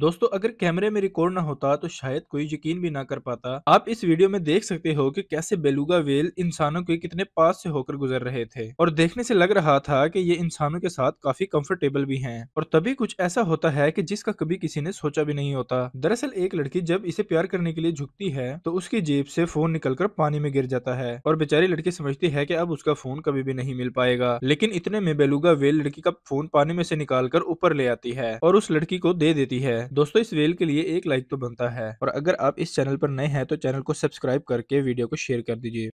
दोस्तों अगर कैमरे में रिकॉर्ड ना होता तो शायद कोई यकीन भी ना कर पाता आप इस वीडियो में देख सकते हो कि कैसे बेलुगा वेल इंसानों के कितने पास से होकर गुजर रहे थे और देखने से लग रहा था कि ये इंसानों के साथ काफी कंफर्टेबल भी हैं और तभी कुछ ऐसा होता है कि जिसका कभी किसी ने सोचा भी नहीं होता दरअसल एक लड़की जब इसे प्यार करने के लिए झुकती है तो उसकी जेब से फोन कर पानी में गिर जाता है और बेचारी लड़की समझती है की अब उसका फोन कभी भी नहीं मिल पाएगा लेकिन इतने में बेलुगा वेल लड़की का फोन पानी में से निकाल ऊपर ले आती है और उस लड़की को दे देती है है दोस्तों इस वेल के लिए एक लाइक तो बनता है और अगर आप इस चैनल पर नए हैं तो चैनल को सब्सक्राइब करके वीडियो को शेयर कर दीजिए